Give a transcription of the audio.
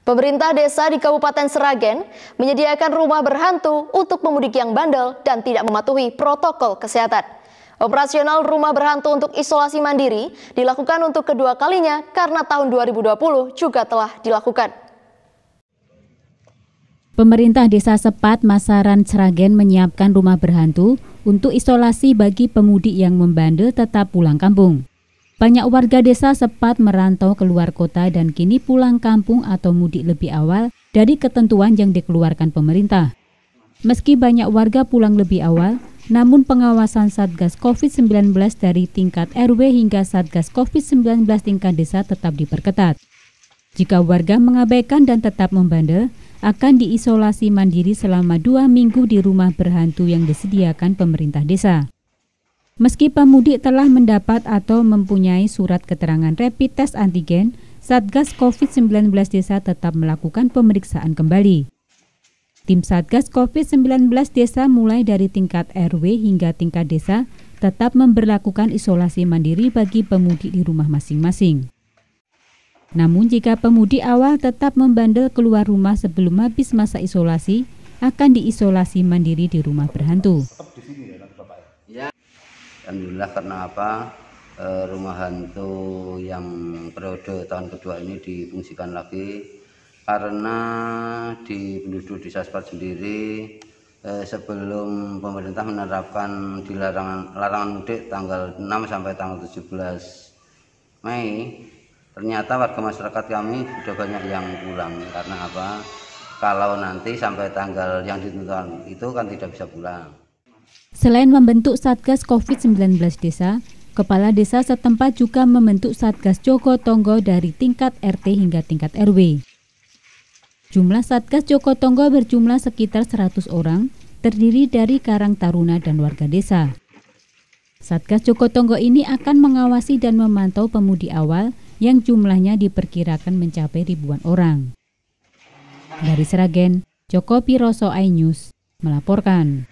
Pemerintah desa di Kabupaten Seragen menyediakan rumah berhantu untuk pemudik yang bandel dan tidak mematuhi protokol kesehatan. Operasional rumah berhantu untuk isolasi mandiri dilakukan untuk kedua kalinya karena tahun 2020 juga telah dilakukan. Pemerintah Desa Sepat Masaran Seragen menyiapkan rumah berhantu untuk isolasi bagi pemudik yang membandel tetap pulang kampung. Banyak warga desa sempat merantau keluar kota dan kini pulang kampung atau mudik lebih awal dari ketentuan yang dikeluarkan pemerintah. Meski banyak warga pulang lebih awal, namun pengawasan Satgas COVID-19 dari tingkat RW hingga Satgas COVID-19 tingkat desa tetap diperketat. Jika warga mengabaikan dan tetap membandel, akan diisolasi mandiri selama dua minggu di rumah berhantu yang disediakan pemerintah desa. Meski pemudik telah mendapat atau mempunyai surat keterangan rapid test antigen, Satgas COVID-19 Desa tetap melakukan pemeriksaan kembali. Tim Satgas COVID-19 Desa mulai dari tingkat RW hingga tingkat desa tetap memberlakukan isolasi mandiri bagi pemudik di rumah masing-masing. Namun jika pemudik awal tetap membandel keluar rumah sebelum habis masa isolasi, akan diisolasi mandiri di rumah berhantu. Alhamdulillah karena apa e, rumah hantu yang periode tahun kedua ini difungsikan lagi karena di penduduk di Saspat sendiri e, sebelum pemerintah menerapkan di larangan, larangan mudik tanggal 6 sampai tanggal 17 Mei ternyata warga masyarakat kami sudah banyak yang pulang karena apa kalau nanti sampai tanggal yang ditentukan itu kan tidak bisa pulang Selain membentuk Satgas COVID-19 desa, Kepala desa setempat juga membentuk Satgas Joko Tonggo dari tingkat RT hingga tingkat RW. Jumlah Satgas Joko Tonggo berjumlah sekitar 100 orang, terdiri dari Karang Taruna dan warga desa. Satgas Joko Tonggo ini akan mengawasi dan memantau pemudi awal yang jumlahnya diperkirakan mencapai ribuan orang. Dari Seragen, Joko Piroso iNews melaporkan.